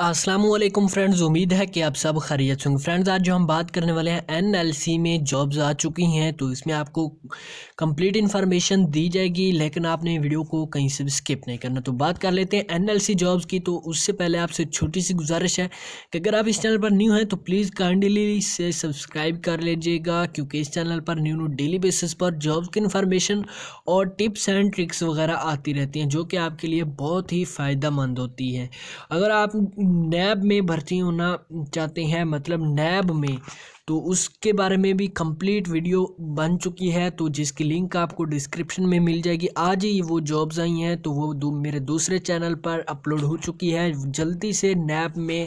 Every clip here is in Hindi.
असलम फ्रेंड्स उम्मीद है कि आप सब खैरियत होंगे फ्रेंड्स आज जो हम बात करने वाले हैं एनएलसी में जॉब्स आ चुकी हैं तो इसमें आपको कंप्लीट इन्फॉर्मेशन दी जाएगी लेकिन आपने वीडियो को कहीं से भी स्किप नहीं करना तो बात कर लेते हैं एनएलसी जॉब्स की तो उससे पहले आपसे छोटी सी गुजारिश है कि अगर आप इस चैनल पर न्यू हैं तो प्लीज़ काइंडली से सब्सक्राइब कर लीजिएगा क्योंकि इस चैनल पर न्यू न्यू डेली बेसिस पर जॉब्स की इन्फॉर्मेशन और टिप्स एंड ट्रिक्स वगैरह आती रहती हैं जो कि आपके लिए बहुत ही फ़ायदा होती है अगर आप नैब में भर्ती होना चाहते हैं मतलब नैब में तो उसके बारे में भी कंप्लीट वीडियो बन चुकी है तो जिसकी लिंक आपको डिस्क्रिप्शन में मिल जाएगी आज ही वो जॉब्स आई हैं तो वो दो, मेरे दूसरे चैनल पर अपलोड हो चुकी है जल्दी से नैब में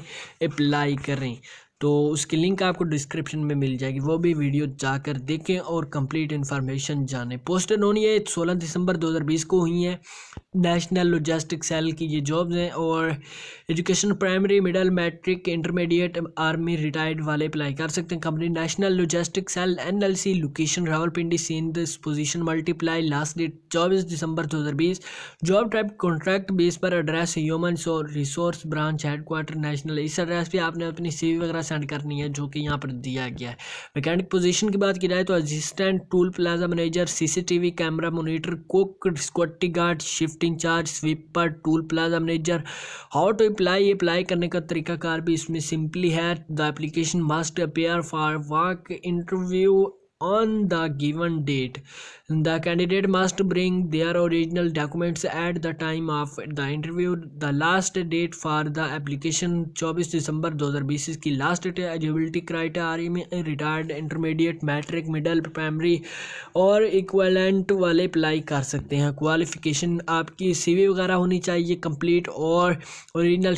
अप्लाई करें तो उसकी लिंक आपको डिस्क्रिप्शन में मिल जाएगी वो भी वीडियो जाकर देखें और कंप्लीट इन्फॉर्मेशन जानें पोस्टर होनी है सोलह दिसंबर 2020 को हुई है नेशनल लॉजिस्टिक सेल की ये जॉब्स हैं और education primary middle matric intermediate army retired वाले अप्लाई कर सकते हैं company national logistic cell NLC location Rawalpindi सीन पोजीशन मल्टीप्लाई लास्ट डेट चौबीस दिसंबर 2020 जॉब टाइप कॉन्ट्रैक्ट बेस पर address human resource branch headquarter national इस एड्रेस पर आपने अपनी सी वगैरह सेंड करनी है जो कि यहाँ पर दिया गया है मैकेनिक पोजिशन की बात की जाए तो असिस्टेंट टूल प्लाजा मैनेजर सी कैमरा मोनीटर कुक स्क्वाटी guard shift shifting charge sweeper toll plaza manager how to apply apply करने का तरीकाकार भी इसमें सिंपली है the application must appear for work interview on the given date the candidate must bring their original documents at the time of the interview the last date for the application चौबीस दिसंबर दो हज़ार बीस की लास्ट डेट है एलिजिबिलिटी क्राइटेरिया में retired intermediate matric middle primary और इक्वलेंट वाले अप्लाई कर सकते हैं क्वालिफिकेशन आपकी सी वी वगैरह होनी चाहिए कंप्लीट और ओरिजिनल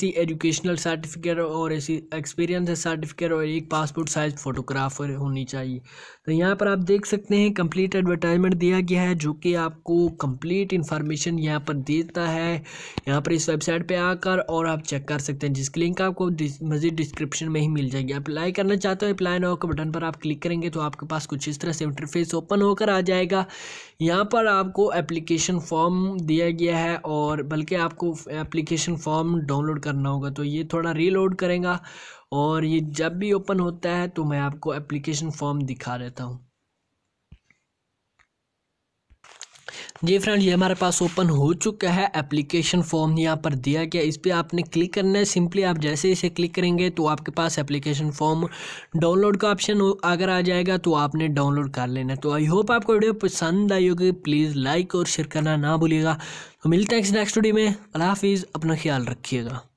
सी एजुकेशनल सर्टिफिकेट और एक्सपीरियंस सर्टिफिकेट और एक पासपोर्ट साइज फ़ोटोग्राफर होनी चाहिए तो यहाँ पर आप देख सकते हैं कंप्लीट एडवर्टाइजमेंट दिया गया है जो कि आपको कंप्लीट इन्फॉर्मेशन यहाँ पर देता है यहाँ पर इस वेबसाइट पे आकर और आप चेक कर सकते हैं जिसकी लिंक आपको मजीद डिस्क्रिप्शन में ही मिल जाएगी अप्लाई करना चाहते हो अप्लाई नाउ के बटन पर आप क्लिक करेंगे तो आपके पास कुछ इस तरह से इंटरफेस ओपन होकर आ जाएगा यहाँ पर आपको एप्लीकेशन फॉर्म दिया गया है और बल्कि आपको एप्लीकेशन फॉर्म डाउनलोड करना होगा तो ये थोड़ा रीलोड करेगा और ये जब भी ओपन होता है तो मैं आपको एप्लीकेशन फॉर्म दिखा देता हूँ जी फ्रेंड ये हमारे पास ओपन हो चुका है एप्लीकेशन फॉर्म यहाँ पर दिया गया इस पर आपने क्लिक करना है सिंपली आप जैसे इसे क्लिक करेंगे तो आपके पास एप्लीकेशन फॉर्म डाउनलोड का ऑप्शन अगर आ जाएगा तो आपने डाउनलोड कर लेना है तो आई होप आपको वीडियो पसंद आई होगी प्लीज़ लाइक और शेयर करना ना भूलिएगा तो मिलते हैं नेक्स्ट वीडियो में अला हाफिज़ अपना ख्याल रखिएगा